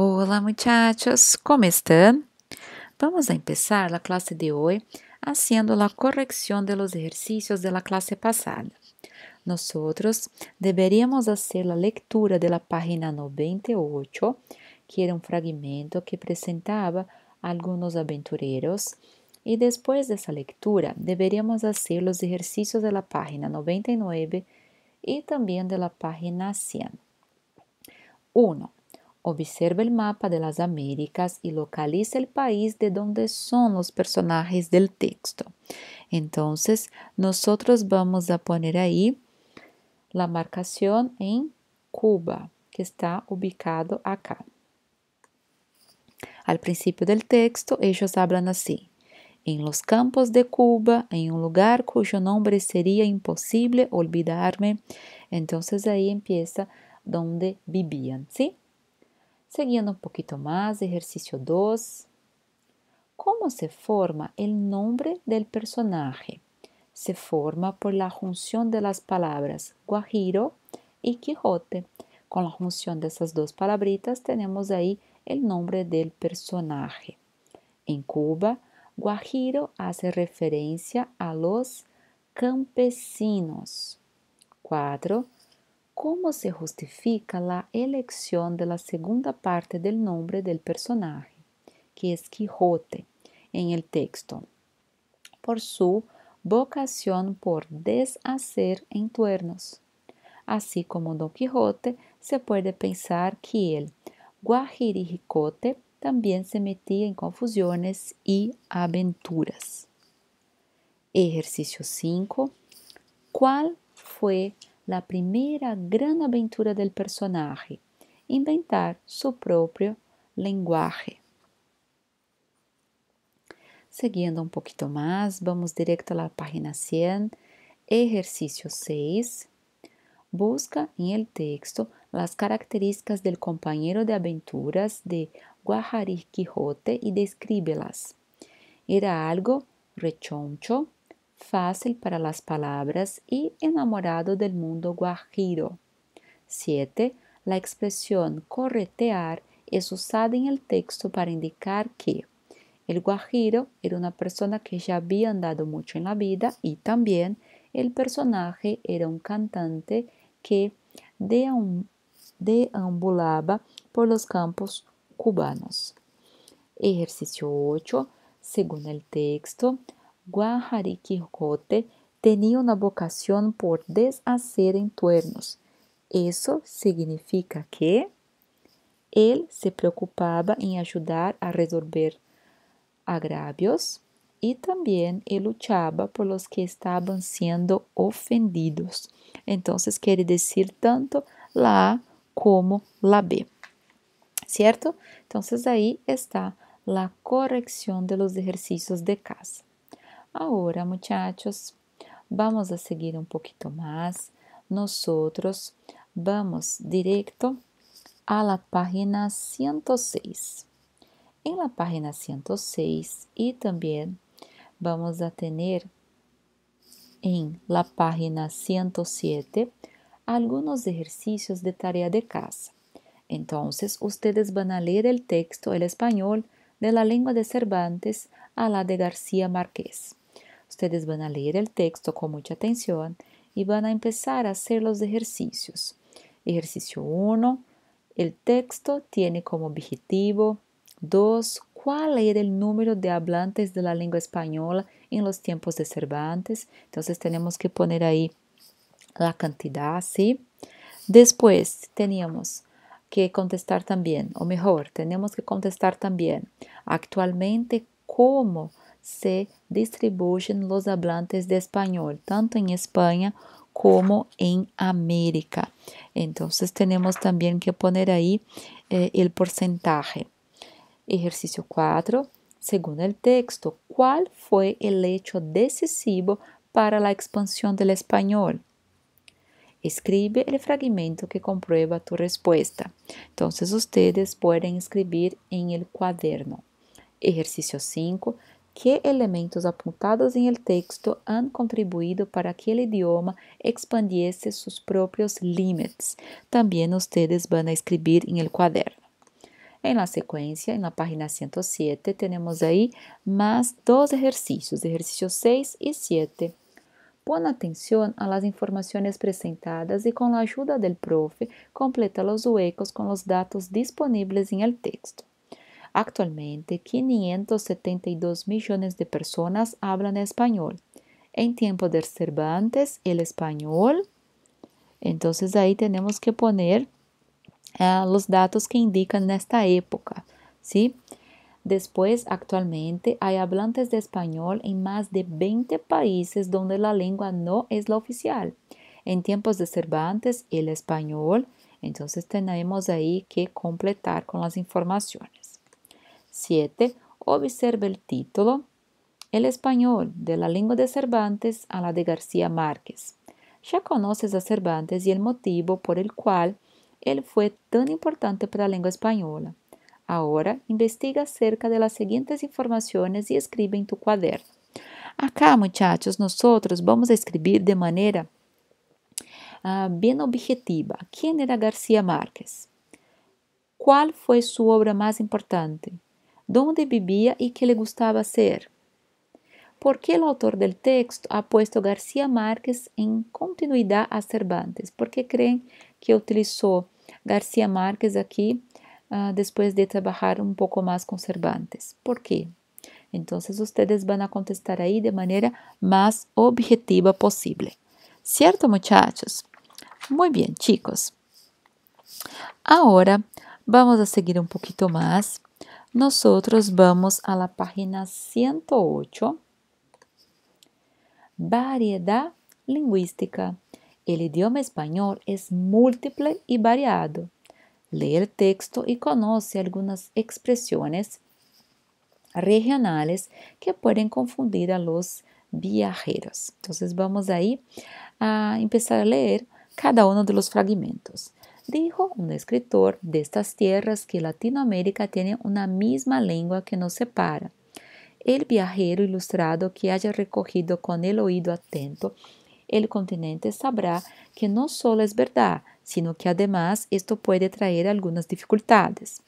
Olá, muchachos, Como estão? Vamos a empezar a classe de hoje, haciendo a correção de exercícios da de passada. Nós deveríamos fazer a leitura da página 98, que era um fragmento que apresentava alguns aventureros, e depois dessa leitura deveríamos fazer os exercícios da página 99 e também da página 100. 1. Observe el mapa de las Américas y localiza el país de donde son los personajes del texto. Entonces, nosotros vamos a poner ahí la marcación en Cuba, que está ubicado acá. Al principio del texto, ellos hablan así. En los campos de Cuba, en un lugar cuyo nombre sería imposible olvidarme. Entonces ahí empieza donde vivían, ¿sí? Siguiendo un poquito más, ejercicio 2. ¿Cómo se forma el nombre del personaje? Se forma por la junción de las palabras Guajiro y Quijote. Con la junción de esas dos palabritas tenemos ahí el nombre del personaje. En Cuba, Guajiro hace referencia a los campesinos. 4 cómo se justifica la elección de la segunda parte del nombre del personaje, que es Quijote, en el texto, por su vocación por deshacer entuernos. Así como Don Quijote, se puede pensar que el Guajirijicote también se metía en confusiones y aventuras. Ejercicio 5. ¿Cuál fue la primera gran aventura del personaje, inventar su propio lenguaje. Siguiendo un poquito más, vamos directo a la página 100, ejercicio 6. Busca en el texto las características del compañero de aventuras de Guajari Quijote y descríbelas. Era algo rechoncho, fácil para las palabras y enamorado del mundo guajiro. 7. La expresión corretear es usada en el texto para indicar que el guajiro era una persona que ya había andado mucho en la vida y también el personaje era un cantante que deambulaba por los campos cubanos. Ejercicio 8. Según el texto, Guajari Quijote tenía una vocación por deshacer entuernos. Eso significa que él se preocupaba en ayudar a resolver agravios y también luchaba por los que estaban siendo ofendidos. Entonces quiere decir tanto la A como la B. ¿Cierto? Entonces ahí está la corrección de los ejercicios de casa. Ahora, muchachos, vamos a seguir un poquito más. Nosotros vamos directo a la página 106. En la página 106 y también vamos a tener en la página 107 algunos ejercicios de tarea de casa. Entonces, ustedes van a leer el texto, el español, de la lengua de Cervantes a la de García Márquez ustedes van a leer el texto con mucha atención y van a empezar a hacer los ejercicios. Ejercicio 1. El texto tiene como objetivo 2. ¿Cuál era el número de hablantes de la lengua española en los tiempos de Cervantes? Entonces tenemos que poner ahí la cantidad, ¿sí? Después teníamos que contestar también, o mejor, tenemos que contestar también actualmente cómo se distribuyen los hablantes de español, tanto en España como en América. Entonces tenemos también que poner ahí eh, el porcentaje. Ejercicio 4. Según el texto, ¿cuál fue el hecho decisivo para la expansión del español? Escribe el fragmento que comprueba tu respuesta. Entonces ustedes pueden escribir en el cuaderno. Ejercicio 5. que elementos apontados em el texto han contribuído para que el idioma expandiese sus propios límites. También ustedes van a escribir en el cuaderno. En la secuencia, en la página 107, tenemos ahí más dos ejercicios, ejercicios 6 y 7. Pon atención a las informaciones presentadas y con la ayuda del profe completa los huecos con los datos disponibles en el texto. Actualmente, 572 millones de personas hablan español. En tiempos de Cervantes, el español. Entonces ahí tenemos que poner ah, los datos que indican esta época, ¿sí? Después, actualmente, hay hablantes de español en más de 20 países donde la lengua no es la oficial. En tiempos de Cervantes, el español. Entonces tenemos ahí que completar con las informaciones. 7. Observe el título El español de la lengua de Cervantes a la de García Márquez. Ya conoces a Cervantes y el motivo por el cual él fue tan importante para la lengua española. Ahora investiga acerca de las siguientes informaciones y escribe en tu cuaderno. Acá, muchachos, nosotros vamos a escribir de manera ah, bien objetiva. ¿Quién era García Márquez? ¿Cuál fue su obra más importante? dónde vivía y qué le gustaba hacer. ¿Por qué el autor del texto ha puesto García Márquez en continuidad a Cervantes? ¿Por qué creen que utilizó García Márquez aquí ah, después de trabajar un poco más con Cervantes? ¿Por qué? Entonces ustedes van a contestar ahí de manera más objetiva posible. ¿Cierto, muchachos? Muy bien, chicos. Ahora vamos a seguir un poquito más nosotros vamos a la página 108, variedad lingüística. El idioma español es múltiple y variado. Lee el texto y conoce algunas expresiones regionales que pueden confundir a los viajeros. Entonces vamos ahí a empezar a leer cada uno de los fragmentos. Dijo un escritor de estas tierras que Latinoamérica tiene una misma lengua que nos separa. El viajero ilustrado que haya recogido con el oído atento el continente sabrá que no solo es verdad, sino que además esto puede traer algunas dificultades.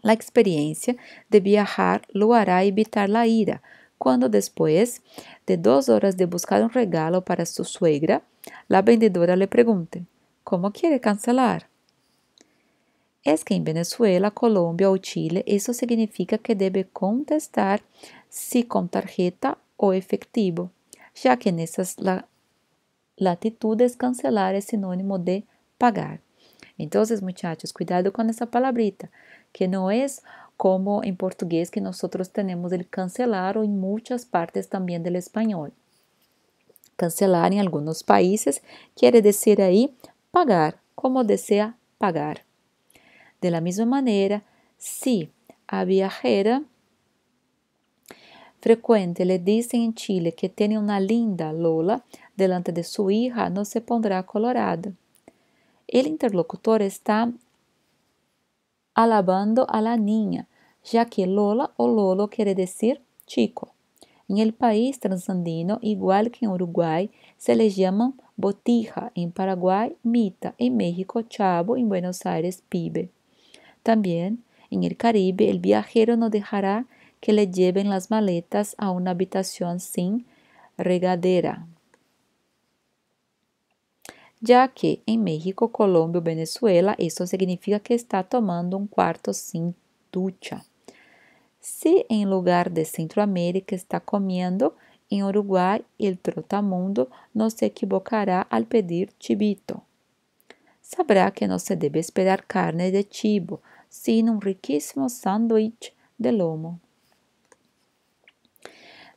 La experiencia de viajar lo hará evitar la ira, cuando después de dos horas de buscar un regalo para su suegra, la vendedora le pregunte, como quiere cancelar. Es que en Venezuela, Colombia o Chile eso significa que debe contestar si con tarjeta o efectivo, ya que en esas latitudes cancelar es sinónimo de pagar. Entonces, muchachos, cuidado con esa palabrita, que no es como en portugués que nosotros tenemos el cancelar o en muchas partes también del español. Cancelar en algunos países quiere decir ahí pagar, como desea pagar. De la misma manera, si a viajera frecuente le dicen en Chile que tiene una linda Lola delante de su hija, no se pondrá colorada. El interlocutor está alabando a la niña, ya que Lola o Lolo quiere decir chico. En el país transandino, igual que en Uruguay, se les llama botija, en Paraguay mita, en México chavo, en Buenos Aires pibe. También en el Caribe el viajero no dejará que le lleven las maletas a una habitación sin regadera. Ya que en México, Colombia o Venezuela eso significa que está tomando un cuarto sin ducha. Si en lugar de Centroamérica está comiendo, en Uruguay el trotamundo no se equivocará al pedir chibito. Sabrá que no se debe esperar carne de chivo, sino un riquísimo sándwich de lomo.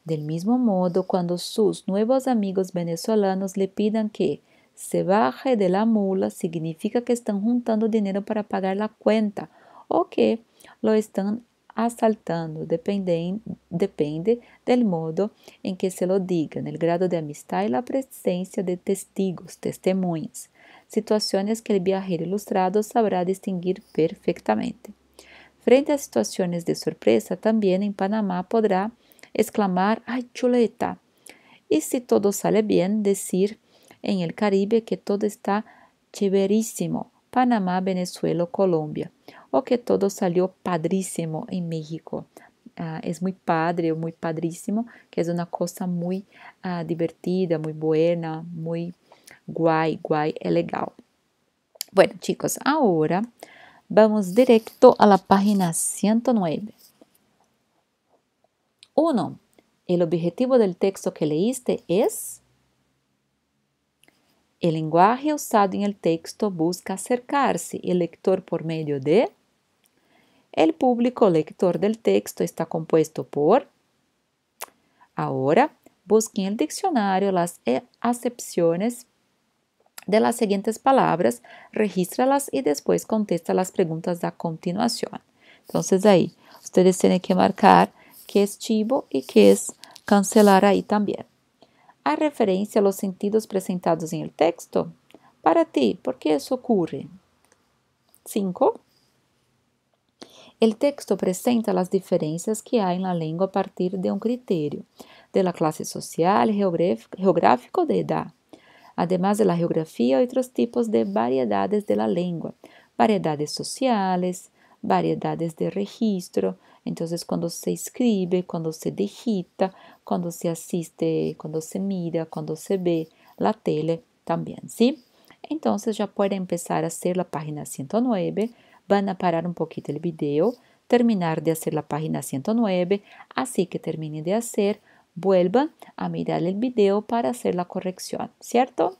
Del mismo modo, cuando sus nuevos amigos venezolanos le pidan que se baje de la mula, significa que están juntando dinero para pagar la cuenta o que lo están asaltando, depende, depende del modo en que se lo en el grado de amistad y la presencia de testigos, testemunhas, situaciones que el viajero ilustrado sabrá distinguir perfectamente. Frente a situaciones de sorpresa, también en Panamá podrá exclamar ¡Ay, chuleta! Y si todo sale bien, decir en el Caribe que todo está chéverísimo. Panamá, Venezuela, Colombia que todo salió padrísimo en México. Ah, es muy padre, muy padrísimo, que es una cosa muy ah, divertida, muy buena, muy guay, guay, es legal. Bueno, chicos, ahora vamos directo a la página 109. Uno, El objetivo del texto que leíste es... El lenguaje usado en el texto busca acercarse el lector por medio de el público lector del texto está compuesto por... Ahora, busque en el diccionario las e, acepciones de las siguientes palabras, regístralas y después contesta las preguntas a continuación. Entonces ahí, ustedes tienen que marcar qué es chivo y qué es cancelar ahí también. ¿A referencia a los sentidos presentados en el texto? Para ti, ¿por qué eso ocurre? 5. El texto presenta las diferencias que hay en la lengua a partir de un criterio de la clase social, geográfico de edad. Además de la geografía, otros tipos de variedades de la lengua, variedades sociales, variedades de registro. Entonces, cuando se escribe, cuando se digita, cuando se asiste, cuando se mira, cuando se ve la tele también, ¿sí? Entonces ya puede empezar a hacer la página 109 van a parar un poquito el video, terminar de hacer la página 109, así que termine de hacer, vuelvan a mirar el video para hacer la corrección, ¿cierto?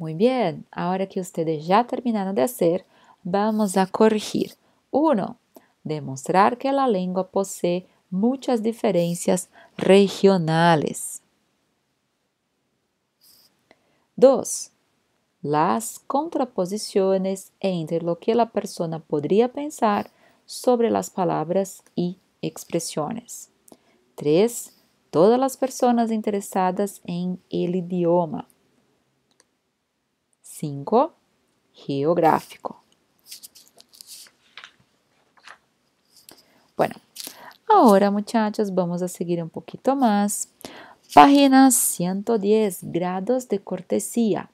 Muy bien, ahora que ustedes ya terminaron de hacer, vamos a corregir. 1. Demostrar que la lengua posee muchas diferencias regionales. 2. Las contraposiciones entre lo que la persona podría pensar sobre las palabras y expresiones. 3. Todas las personas interesadas en el idioma. 5. Geográfico. Bueno, agora, muchachos vamos a seguir um pouquinho mais. Página 110, grados de cortesia.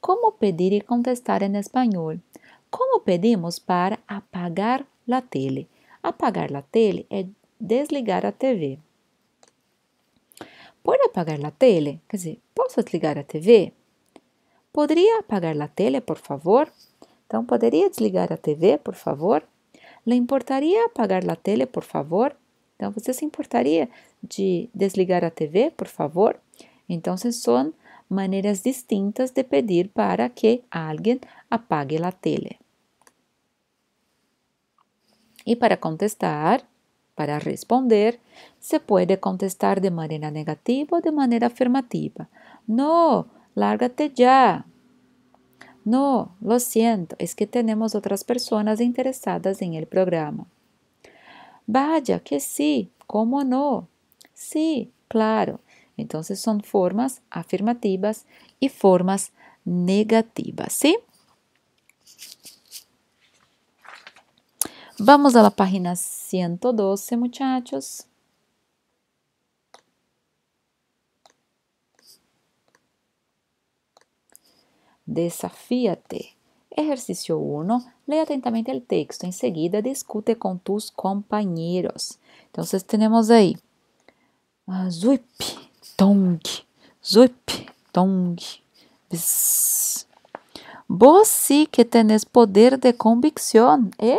Como pedir e contestar em español? Como pedimos para apagar a tele? Apagar a tele é desligar a TV. Pode apagar a tele? Quer dizer, posso desligar a TV? Poderia apagar a tela, por favor? Então, poderia desligar a TV, por favor? Le importaria apagar a tela, por favor? Então, você se importaria de desligar a TV, por favor? Então, são maneiras distintas de pedir para que alguém apague a tela. E para contestar, para responder, se pode contestar de maneira negativa ou de maneira afirmativa. Não. Lárgate ya. No, lo siento, es que tenemos otras personas interesadas en el programa. Vaya, que sí, ¿cómo no? Sí, claro. Entonces son formas afirmativas y formas negativas, ¿sí? Vamos a la página 112, muchachos. Desafíate. Ejercicio 1. Lee atentamente el texto. Enseguida discute con tus compañeros. Entonces tenemos ahí. Ah, zuip, tong, zuip, tong, Vos sí que tenés poder de convicción, ¿eh?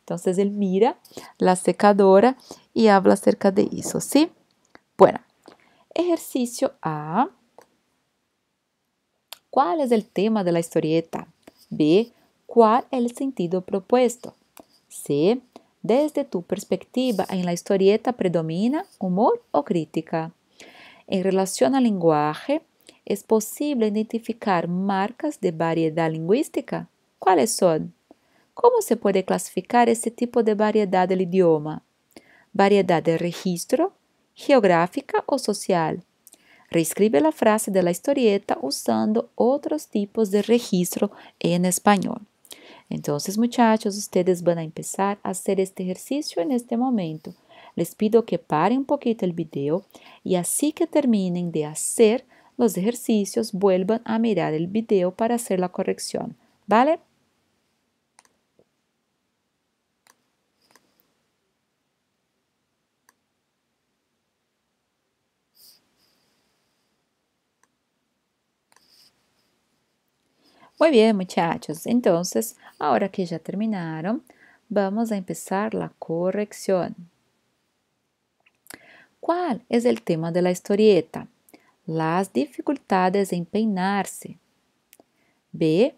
Entonces él mira la secadora y habla acerca de eso, ¿sí? Bueno, ejercicio A. ¿Cuál es el tema de la historieta? B. ¿Cuál es el sentido propuesto? C. Desde tu perspectiva, en la historieta predomina humor o crítica. En relación al lenguaje, ¿es posible identificar marcas de variedad lingüística? ¿Cuáles son? ¿Cómo se puede clasificar ese tipo de variedad del idioma? ¿Variedad de registro, geográfica o social? Reescribe la frase de la historieta usando otros tipos de registro en español. Entonces, muchachos, ustedes van a empezar a hacer este ejercicio en este momento. Les pido que paren un poquito el video y así que terminen de hacer los ejercicios, vuelvan a mirar el video para hacer la corrección. ¿Vale? Muy bien, muchachos. Entonces, ahora que ya terminaron, vamos a empezar la corrección. ¿Cuál es el tema de la historieta? Las dificultades en peinarse. B.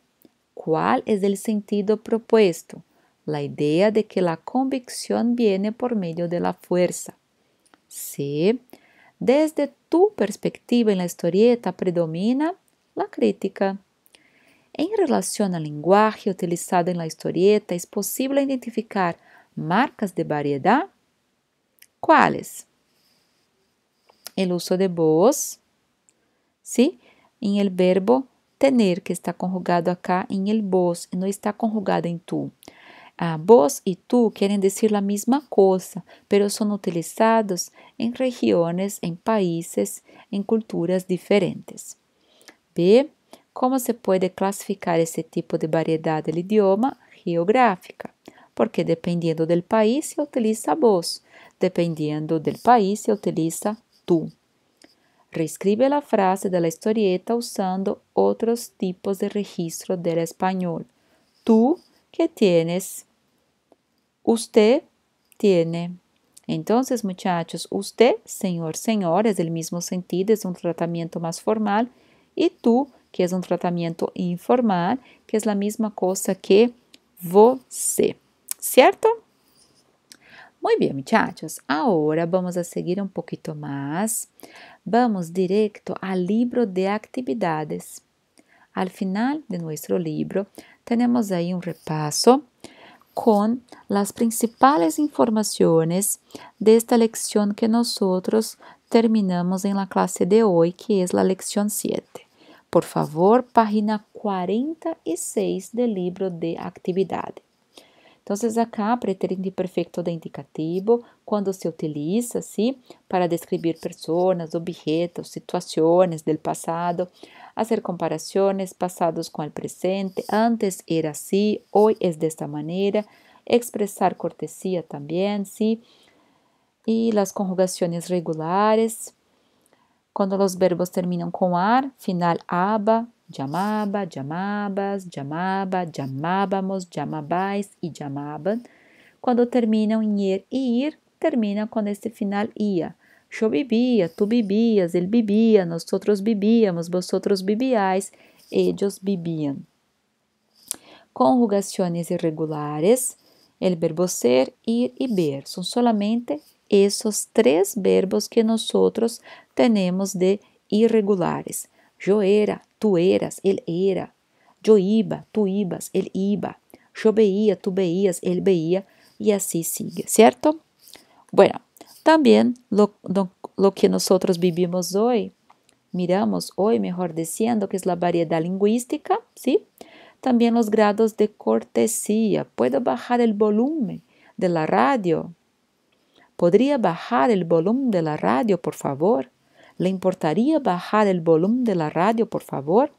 ¿Cuál es el sentido propuesto? La idea de que la convicción viene por medio de la fuerza. C. Desde tu perspectiva en la historieta predomina la crítica. Em relação à linguagem utilizada na historieta, é possível identificar marcas de variedade? Quais? O uso de vos, ¿sí? Em el verbo tener, que está conjugado acá em el vos, não está conjugado em tu. Ah, vos e tu querem dizer a mesma coisa, mas são utilizados em regiões, em países, em culturas diferentes. B. ¿Cómo se puede clasificar este tipo de variedad del idioma geográfica? Porque dependiendo del país se utiliza vos, dependiendo del país se utiliza tú. Reescribe la frase de la historieta usando otros tipos de registro del español. Tú que tienes, usted tiene. Entonces, muchachos, usted, señor, señor, es el mismo sentido, es un tratamiento más formal y tú, que é um tratamento informal, que é a mesma coisa que você, certo? Muito bem, muchachos. Agora vamos a seguir um pouquinho mais. Vamos direto ao livro de atividades. Al final de nosso livro temos aí um repasso com as principais informações desta esta lección que nós terminamos em la clase de hoje, que é a lección 7. Por favor, página 46 do livro de atividade. Então, acá, de perfeito de indicativo, quando se utiliza, sim Para descrever pessoas, objetos, situações do passado, fazer comparações passados com o presente, antes era assim, hoje é desta maneira, expressar cortesia também, sim E as conjugações regulares, quando os verbos terminam com ar, final aba, llamaba, llamabas, llamaba, llamábamos, llamabais e llamaban. Quando terminam em ir er e ir, termina com este final ia. Eu bebia, tu bebias, ele bebia, nós outros bebíamos, vosotros outros bebiais, eles bebiam. Conjugações irregulares, el verbo ser, ir e ver, são solamente esos tres verbos que nosotros tenemos de irregulares. Yo era, tú eras, él era. Yo iba, tú ibas, él iba. Yo veía, tú veías, él veía. Y así sigue, ¿cierto? Bueno, también lo, que nosotros vivimos hoy, miramos hoy, mejor diciendo, que es la variedad lingüística, ¿sí? También los grados de cortesía. Puedo bajar el volumen de la radio, ¿Podría bajar el volumen de la radio, por favor? ¿Le importaría bajar el volumen de la radio, por favor?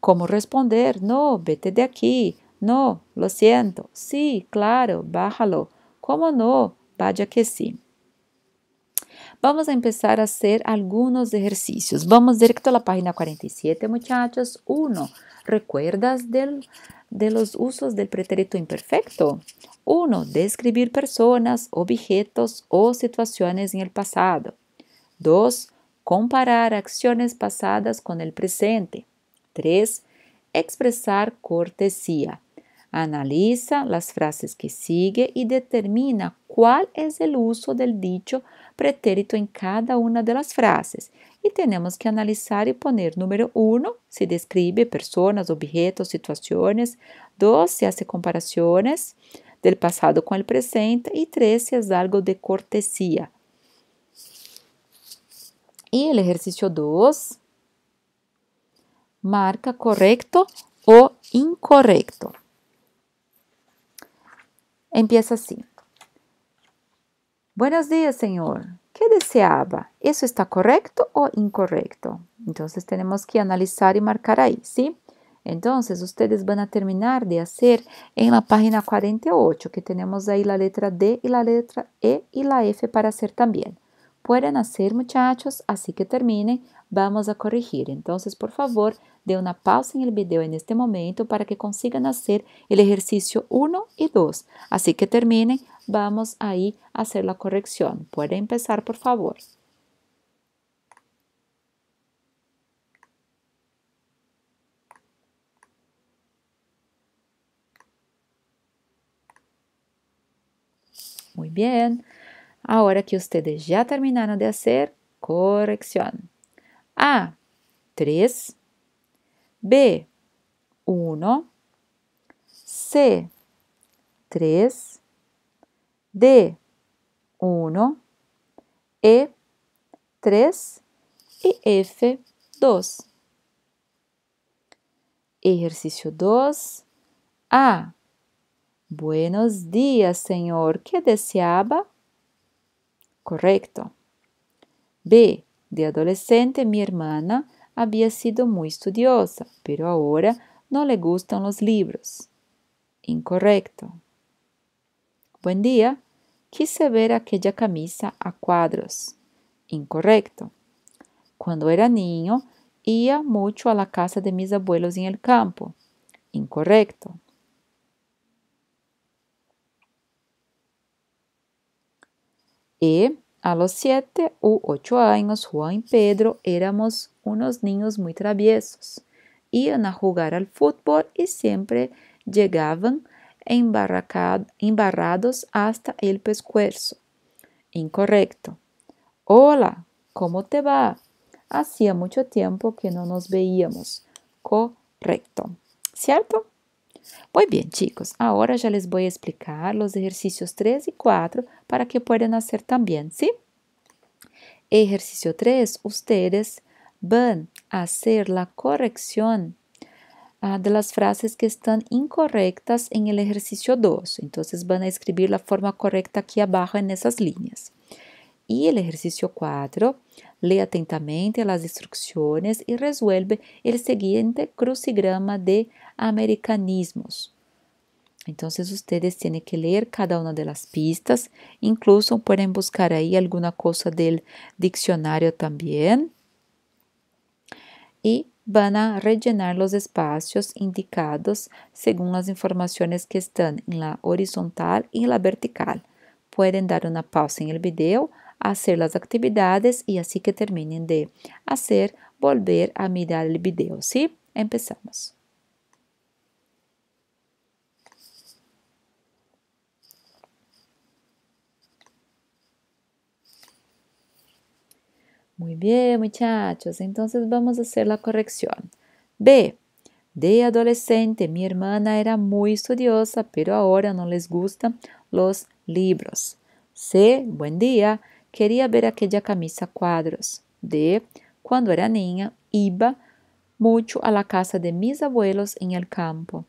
¿Cómo responder? No, vete de aquí. No, lo siento. Sí, claro, bájalo. ¿Cómo no? Vaya que sí. Vamos a empezar a hacer algunos ejercicios. Vamos directo a la página 47, muchachos. Uno, ¿Recuerdas del de los usos del pretérito imperfecto. 1. Describir personas, objetos o situaciones en el pasado. 2. Comparar acciones pasadas con el presente. 3. Expresar cortesía. Analiza las frases que sigue y determina cuál es el uso del dicho pretérito en cada una de las frases y tenemos que analizar y poner número 1, se describe personas, objetos, situaciones. Dos, se hace comparaciones del pasado con el presente. Y tres, si es algo de cortesía. Y el ejercicio 2 marca correcto o incorrecto. Empieza así. Buenos días, señor. ¿Qué deseaba? ¿Eso está correcto o incorrecto? Entonces tenemos que analizar y marcar ahí, ¿sí? Entonces ustedes van a terminar de hacer en la página 48, que tenemos ahí la letra D y la letra E y la F para hacer también pueden hacer muchachos, así que terminen, vamos a corregir. Entonces, por favor, de una pausa en el video en este momento para que consigan hacer el ejercicio 1 y 2. Así que terminen, vamos ahí a hacer la corrección. Pueden empezar, por favor. Muy bien. A hora que ustedes já terminaram de fazer, corrección. A. 3. B. 1. C. 3. D. 1. E. 3. e F. 2. Exercício 2. A. Buenos dias, senhor. Que deseaba? Correcto. B. De adolescente mi hermana había sido muy estudiosa, pero ahora no le gustan los libros. Incorrecto. Buen día. Quise ver aquella camisa a cuadros. Incorrecto. Cuando era niño, iba mucho a la casa de mis abuelos en el campo. Incorrecto. a los siete u ocho años, Juan y Pedro éramos unos niños muy traviesos. Iban a jugar al fútbol y siempre llegaban embarrados hasta el pescuezo. Incorrecto. Hola, ¿cómo te va? Hacía mucho tiempo que no nos veíamos. Correcto. ¿Cierto? Muy bien, chicos, ahora ya les voy a explicar los ejercicios 3 y 4 para que puedan hacer también, ¿sí? Ejercicio 3, ustedes van a hacer la corrección ah, de las frases que están incorrectas en el ejercicio 2. Entonces van a escribir la forma correcta aquí abajo en esas líneas. Y el ejercicio 4, lee atentamente las instrucciones y resuelve el siguiente crucigrama de americanismos. Entonces ustedes tienen que leer cada una de las pistas, incluso pueden buscar ahí alguna cosa del diccionario también. Y van a rellenar los espacios indicados según las informaciones que están en la horizontal y en la vertical. Pueden dar una pausa en el video hacer las actividades y así que terminen de hacer, volver a mirar el video, ¿sí? Empezamos. Muy bien, muchachos. Entonces vamos a hacer la corrección. B. De adolescente, mi hermana era muy estudiosa, pero ahora no les gustan los libros. C. Buen día. Quería ver aquella camisa cuadros de, cuando era niña, iba mucho a la casa de mis abuelos en el campo.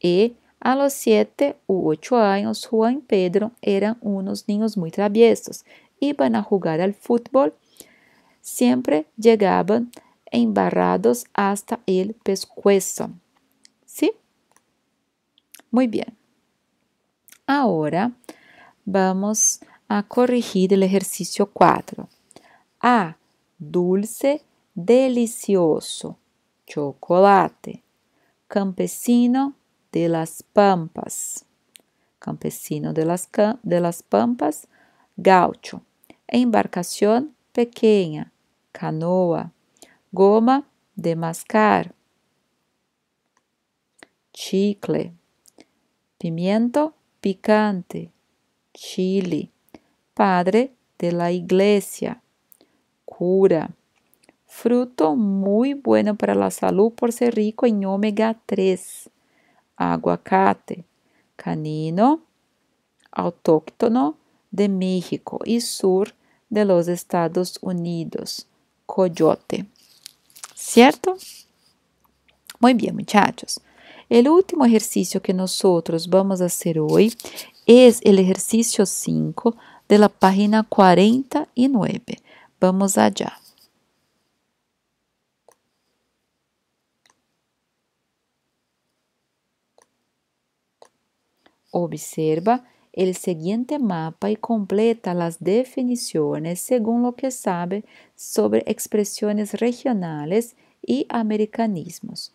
Y a los siete u ocho años, Juan y Pedro eran unos niños muy traviesos. Iban a jugar al fútbol. Siempre llegaban embarrados hasta el pescuezo. ¿Sí? Muy bien. Ahora vamos a corregir el ejercicio 4. A. Dulce, delicioso, chocolate. Campesino de las Pampas. Campesino de las, de las Pampas, gaucho. E embarcación pequeña, canoa. Goma de mascar. Chicle. Pimiento picante. Chile padre de la iglesia, cura, fruto muy bueno para la salud por ser rico en omega 3, aguacate, canino, autóctono de México y sur de los Estados Unidos, coyote. ¿Cierto? Muy bien, muchachos. El último ejercicio que nosotros vamos a hacer hoy es el ejercicio 5 de la página 49. Vamos allá. Observa el siguiente mapa y completa las definiciones según lo que sabe sobre expresiones regionales y americanismos.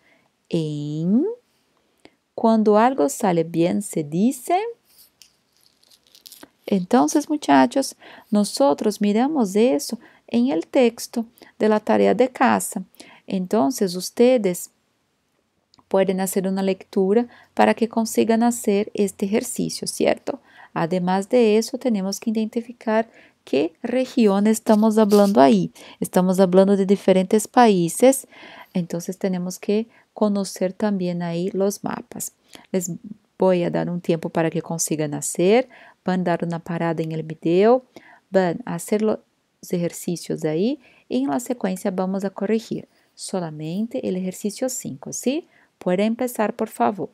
En cuando algo sale bien se dice entonces, muchachos, nosotros miramos eso en el texto de la tarea de casa. Entonces, ustedes pueden hacer una lectura para que consigan hacer este ejercicio, ¿cierto? Además de eso, tenemos que identificar qué región estamos hablando ahí. Estamos hablando de diferentes países, entonces tenemos que conocer también ahí los mapas. Les voy a dar um tempo para que consiga nascer, van dar uma parada em el video, van os exercícios aí e ahí sequência vamos a corrigir, solamente o exercício 5, ¿sí? Pode começar por favor.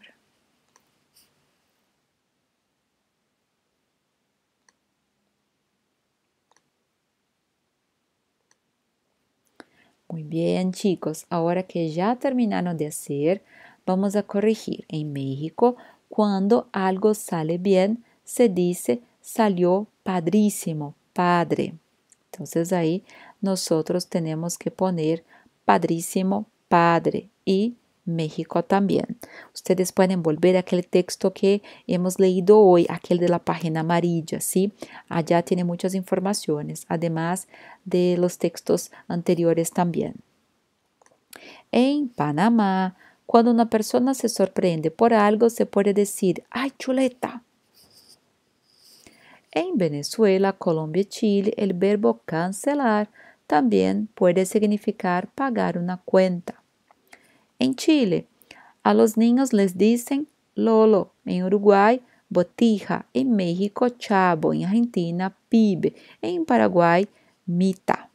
Muito bem, chicos. Agora que já terminaram de fazer, vamos a corrigir. Em México Cuando algo sale bien, se dice salió padrísimo, padre. Entonces ahí nosotros tenemos que poner padrísimo, padre y México también. Ustedes pueden volver a aquel texto que hemos leído hoy, aquel de la página amarilla, ¿sí? Allá tiene muchas informaciones, además de los textos anteriores también. En Panamá, cuando una persona se sorprende por algo, se puede decir, ¡ay, chuleta! En Venezuela, Colombia y Chile, el verbo cancelar también puede significar pagar una cuenta. En Chile, a los niños les dicen lolo, en Uruguay, botija, en México, chavo, en Argentina, pibe, en Paraguay, mita.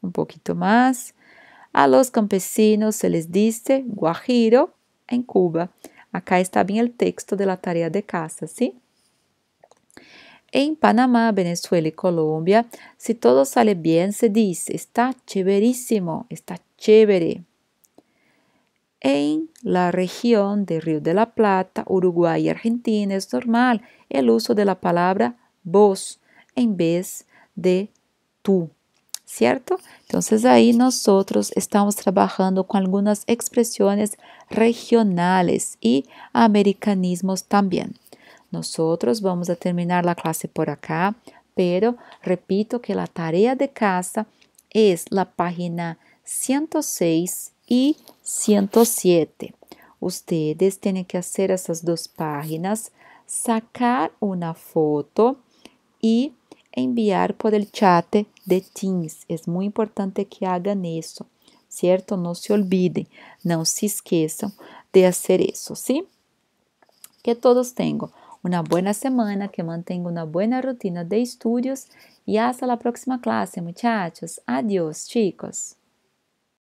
Un poquito más. A los campesinos se les dice guajiro en Cuba. Acá está bien el texto de la tarea de casa, ¿sí? En Panamá, Venezuela y Colombia, si todo sale bien, se dice, está chéverísimo, está chévere. En la región de Río de la Plata, Uruguay y Argentina es normal el uso de la palabra vos en vez de tú. ¿cierto? Entonces ahí nosotros estamos trabajando con algunas expresiones regionales y americanismos también. Nosotros vamos a terminar la clase por acá, pero repito que la tarea de casa es la página 106 y 107. Ustedes tienen que hacer esas dos páginas, sacar una foto y enviar por el chat de Teams. É muito importante que hagan isso, certo? Não se olvidem, não se esqueçam de fazer isso, sim? Que todos tenham uma boa semana, que mantenham uma boa rotina de estudos e até a próxima classe, muchachos. Adiós, chicos.